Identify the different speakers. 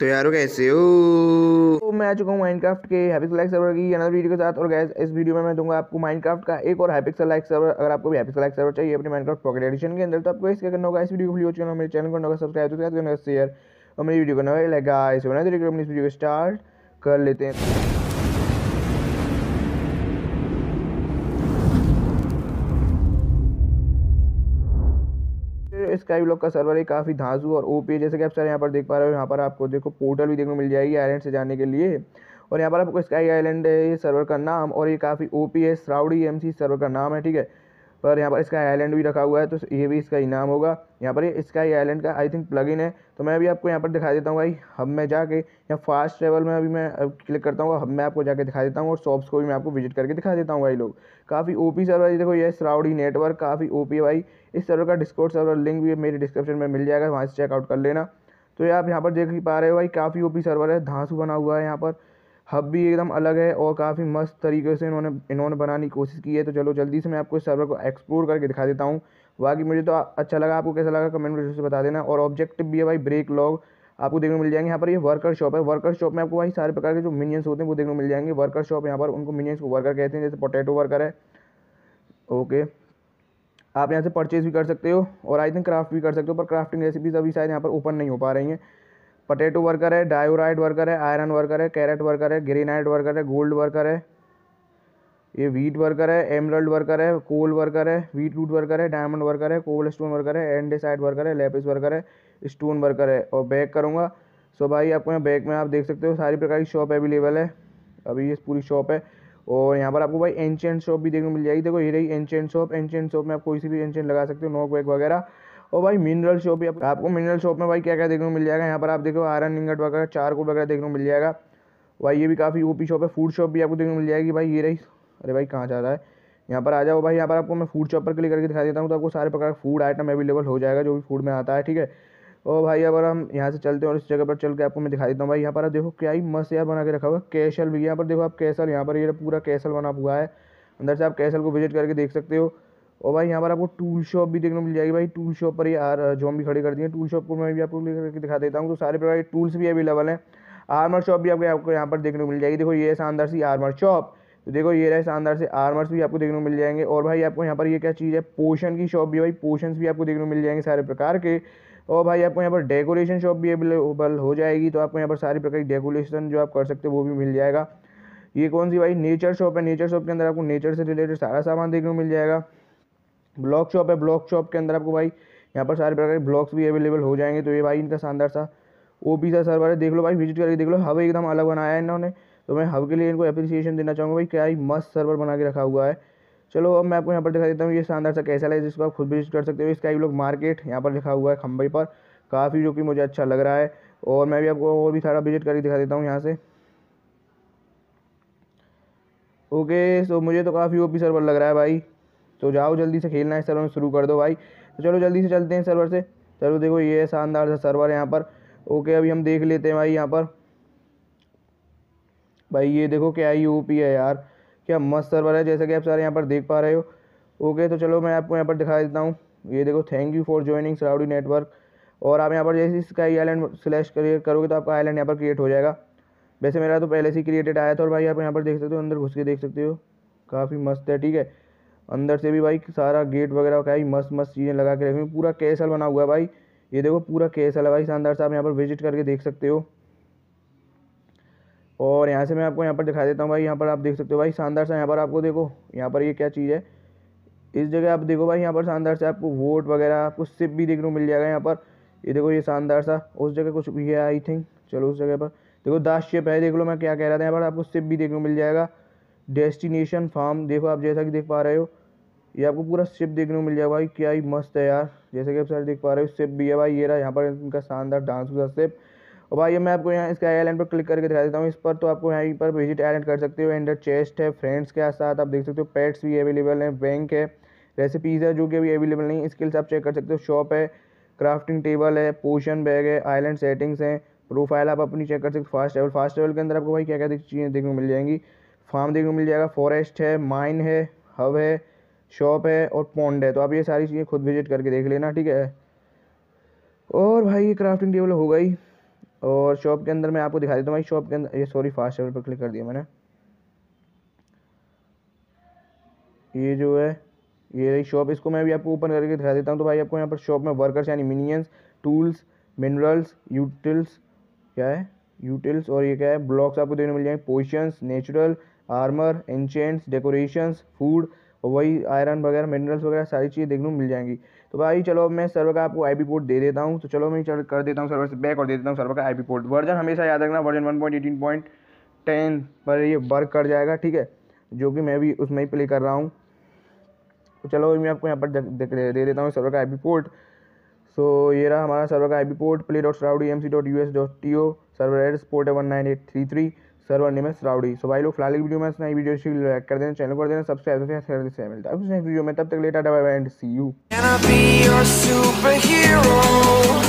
Speaker 1: तो यारो कैसे हो तो मैं आ चुका हूँ माइनक्राफ्ट के हैपिक्स लाइक सर्वर की अनदर वीडियो के साथ और गैस इस वीडियो में मैं दूंगा आपको माइनक्राफ्ट का एक और हैपिक्स लाइक सर्वर अगर आपको भी हैपिक्स लाइक सर्वर चाहिए अपने माइनक्राफ्ट पॉकेट एडिशन के अंदर तो आपको इसका करना होगा इस वीडियो को फ्री हो चुका मेरे चैनल करना होगा सब्सक्राइब तो करना शेयर और मेरी वीडियो करना होगा तो इस वीडियो को स्टार्ट कर लेते हैं स्काई ब्लॉक का सर्वर है काफ़ी धाजू और ओपी है जैसे कि आप सर यहाँ पर देख पा रहे हो यहाँ पर आपको देखो पोर्टल भी देखने मिल जाएगी आइलैंड से जाने के लिए और यहाँ पर आपको स्काई आइलैंड है ये सर्वर का नाम और ये काफ़ी ओपी है श्राउडी एम सर्वर का नाम है ठीक है पर यहाँ पर स्काई आइलैंड भी रखा हुआ है तो ये भी इसका इनाम होगा यहाँ पर ये स्काई आइलैंड का आई थिंक प्लगइन है तो मैं अभी आपको यहाँ पर दिखा देता हूँ भाई हब में जाके यहाँ फास्ट ट्रेवल में अभी मैं क्लिक करता हूँ हब में आपको जाके दिखा देता हूँ और शॉप्स को भी मैं आपको विजिट करके दिखा देता हूँ भाई लोग काफ़ी ओ पी सर्वर देखो ये सराउडी नेटवर्क काफ़ी ओ पी भाई इस सर्वर का डिस्कोट सर्वर लिंक भी मेरे डिस्क्रिप्शन में मिल जाएगा वहाँ से चेकआउट कर लेना तो ये आप यहाँ पर देख पा रहे हो भाई काफ़ी ओ पी सर्वर है धांसू बना हुआ है यहाँ पर हब भी एकदम अलग है और काफ़ी मस्त तरीके से इन्होंने इन्होंने बनाने की कोशिश की है तो चलो जल्दी से मैं आपको इस सर्वर को एक्सप्लोर करके दिखा देता हूँ बाकी मुझे तो अच्छा लगा आपको कैसा लगा कमेंट में बता देना और ऑब्जेक्टिव भी है भाई ब्रेक लॉग आपको देखने को मिल जाएंगे यहाँ पर ये वर्कर शॉप है वर्कर शॉप में आपको भाई सारे प्रकार के जो मिनियंस होते हैं वो देखने को मिल जाएंगे वर्कर शॉप यहाँ पर उनको मिनियंस को वर्कर कहते हैं जैसे पोटैटो वर्कर है ओके आप यहाँ से परचेज भी कर सकते हो और आई थिंक क्राफ्ट भी कर सकते हो पर क्राफ्टिंग रेसिपीज अभी शायद यहाँ पर ओपन नहीं हो पा रही हैं पटेटो वर्कर है डायोराइड वर्कर है आयरन वर्कर है कैरेट वर्कर है ग्रीनाइट वर्कर है गोल्ड वर्कर है ये वीट वर्कर है एमरल्ड वर्कर है कोल वर्कर है वीट रूट वर्कर है डायमंड वर्कर है कोल्ड स्टोन वर्कर है एंडेसाइड वर्कर है लेपिस वर्कर है स्टोन वर्कर है और बैग करूँगा सो भाई आपको यहाँ बैग में आप देख सकते हो सारी प्रकार की शॉप अवेलेबल है अभी ये पूरी शॉप है और यहाँ पर आपको भाई एंशेंट शॉप भी देखने को मिल जाएगी देखो ये रही एंशेंट शॉप एंशेंट शॉप में आप कोई सी भी एंशेंट लगा सकते हो नोक बैग वगैरह और भाई मिनरल शॉप भी आपको मिनरल शॉप में भाई क्या क्या देखने को मिल जाएगा यहाँ पर आप देखो आयरन इंगट वगैरह चारकोल वगैरह देखने को मिल जाएगा भाई ये भी काफ़ी ओपी शॉप है फूड शॉप भी आपको देखने को मिल जाएगी भाई ये रही अरे भाई कहाँ जा रहा है यहाँ पर आ जाओ भाई यहाँ पर आपको मैं फूड शॉप पर क्लिक करके दिखा देता हूँ तो आपको सारे प्रकार का फूड आइटम अवेलेबल हो जाएगा जो भी फूड में आता है ठीक है और भाई अगर हम यहाँ से चलते हैं और इस जगह पर चल के आपको मैं दिखा देता हूँ भाई यहाँ पर आप देखो क्या ही मस्त यार बना के रखा हुआ कैसल भी यहाँ पर देखो आप कैसल यहाँ पर ये पूरा कैसल बना हुआ है अंदर से आप कैसल को विजिट करके देख सकते हो और भाई यहाँ पर आपको टूल शॉप भी देखने को मिल जाएगी भाई टूल शॉप पर यार जो हम भी खड़े कर दिए टूल शॉप को मैं भी आपको करके दिखा देता हूँ तो सारे प्रकार के टूल्स भी अवेलेबल हैं आर्मर शॉप भी आपको आपको यहाँ पर देखने को मिल जाएगी देखो ये शानदार सी आर्मर शॉप तो देखो ये रहे शानदार से आर्मर्स भी आपको देखने को मिल जाएंगे और भाई आपको यहाँ पर ये क्या चीज़ है पोशन की शॉप भी भाई पोशन भी आपको देखने को मिल जाएंगे सारे प्रकार के और भाई आपको यहाँ पर डेकोरेशन शॉप भी अवेलेबल हो जाएगी तो आपको यहाँ पर सारी प्रकार की डेकोरेशन जो आप कर सकते हो वो भी मिल जाएगा ये कौन सी भाई नेचर शॉप है नेचर शॉप के अंदर आपको नेचर से रिलेटेड सारा सामान देखने को मिल जाएगा ब्लॉक शॉप है ब्लॉक शॉप के अंदर आपको भाई यहाँ पर सारे प्रकार के ब्लॉक्स भी अवेलेबल हो जाएंगे तो ये भाई इनका शानदार सा ओ पी सा सर्वर है देख लो भाई विजिट करके देख लो हब एकदम अलग बनाया है इन्होंने तो मैं हब के लिए इनको अप्रिसिएशन देना चाहूँगा भाई क्या ही मस्त सर्वर बना के रखा हुआ है चलो अब मैं आपको यहाँ पर दिखा देता हूँ ये शानदार सा कैसा लगे जिसको आप खुद विजिट कर सकते हो इसका ही लोग मार्केट यहाँ पर लिखा हुआ है खंबे पर काफ़ी जो कि मुझे अच्छा लग रहा है और मैं भी आपको और भी सारा विजिट करके दिखा देता हूँ यहाँ से ओके सो मुझे तो काफ़ी पी सर्वर लग रहा है भाई तो जाओ जल्दी से खेलना है सर्वर में शुरू कर दो भाई तो चलो जल्दी से चलते हैं सर्वर से चलो देखो ये है शानदार सा सर्वर यहाँ पर ओके अभी हम देख लेते हैं भाई यहाँ पर भाई ये देखो क्या यू पी है यार क्या मस्त सर्वर है जैसे कि आप सारे यहाँ पर देख पा रहे हो ओके तो चलो मैं आपको यहाँ पर दिखा देता हूँ ये देखो thank you for joining Shroudy network और आप यहाँ पर जैसे स्काई आइलैंड स्लैश क्रिएट करोगे तो आपका आइलैंड यहाँ पर क्रिएट हो जाएगा वैसे मेरा तो पहले से क्रिएटेड आया था और भाई आप यहाँ पर देख सकते हो अंदर घुस के देख सकते हो काफ़ी मस्त है ठीक है अंदर से भी भाई सारा गेट वगैरह का ही मस्त मस्त चीज़ें लगा के रखी हुई पूरा कैसल बना हुआ है भाई ये देखो पूरा कैसल है भाई शानदार से आप यहाँ पर विजिट करके देख सकते हो और यहाँ से मैं आपको यहाँ पर दिखा देता हूँ भाई यहाँ पर आप देख सकते हो भाई शानदार सा यहाँ पर आपको देखो यहाँ पर ये क्या चीज़ है इस जगह आप देखो भाई यहाँ पर शानदार से आपको वोट वगैरह आपको सिप भी देखने को मिल जाएगा यहाँ पर ये देखो ये शानदार सा उस जगह कुछ भी है आई थिंक चलो उस जगह पर देखो दास शिप है देख लो मैं क्या कह रहा था यहाँ पर आपको सिप भी देखने को मिल जाएगा डेस्टिनेशन फार्म देखो आप जैसा कि देख पा रहे हो ये आपको पूरा शिप देखने को मिल जाएगा भाई क्या ही मस्त है यार जैसे कि आप सर देख पा रहे हो शिप भी है भाई ये रहा यहाँ पर इनका शानदार डांस हुआ शिप और भाई ये मैं आपको यहाँ इसके आईलैंड पर क्लिक करके दिखा देता हूँ इस पर तो आपको यहीं पर विजिट आईलैंड कर सकते हो एंडर चेस्ट है फ्रेंड्स के साथ आप देख सकते हो पेट्स भी अवेलेबल हैं बैंक है रेसिपीज़ है जो कि अभी अवेलेबल नहीं स्किल्स आप चेक कर सकते हो शॉप है क्राफ्टिंग टेबल है पोशन बैग है आईलैंड सेटिंग्स हैं प्रोफाइल आप अपनी चेक कर सकते हो फास्ट लेवल फास्ट लेवल के अंदर आपको भाई क्या क्या चीज़ें देखने को मिल जाएंगी फार्म देखने को मिल जाएगा फॉरेस्ट है माइन है हब है शॉप है और पॉन्ड है तो आप ये सारी चीज़ें खुद विजिट करके देख लेना ठीक है और भाई ये क्राफ्टिंग टेबल हो गई और शॉप के अंदर मैं आपको दिखा देता हूँ भाई शॉप के अंदर ये सॉरी फास्ट ट्रेवल पर क्लिक कर दिया मैंने ये जो है ये रही शॉप इसको मैं भी आपको ओपन करके दिखा देता हूँ तो भाई आपको यहाँ पर शॉप में वर्कर्स यानी मिनियंस टूल्स मिनरल्स यूटिल्स क्या है यूटिल्स और ये क्या है ब्लॉक्स आपको देखने मिल जाएंगे potions natural armour enchants decorations food और वही आयरन वगैरह मिनरल्स वगैरह सारी चीज़ें देखने को मिल जाएंगी तो भाई चलो अब मैं सर्वर का आपको पी पोर्ट दे देता हूँ तो चलो मैं चल कर देता हूँ सर्वर से बैक और दे देता हूँ सर्वर का पी पोर्ट वर्जन हमेशा याद रखना version one point eighteen point ten पर ये वर्क कर जाएगा ठीक है जो कि मैं भी उसमें ही प्ले कर रहा हूँ तो चलो मैं आपको यहाँ पर दे देता हूँ सर्वर का आई पोर्ट सो ये रहा हमारा सर्वर का I port play dot Shroudy M C dot U S dot T O server address port one nine eight three three server name S Rowdy so भाई लोग फिलहाल की वीडियो में नई वीडियो लाइक तो कर देना चैनल कर देना सब्सक्राइब से मिलता है उस नेक्स्ट वीडियो में तब तक लेटर एंड सी यू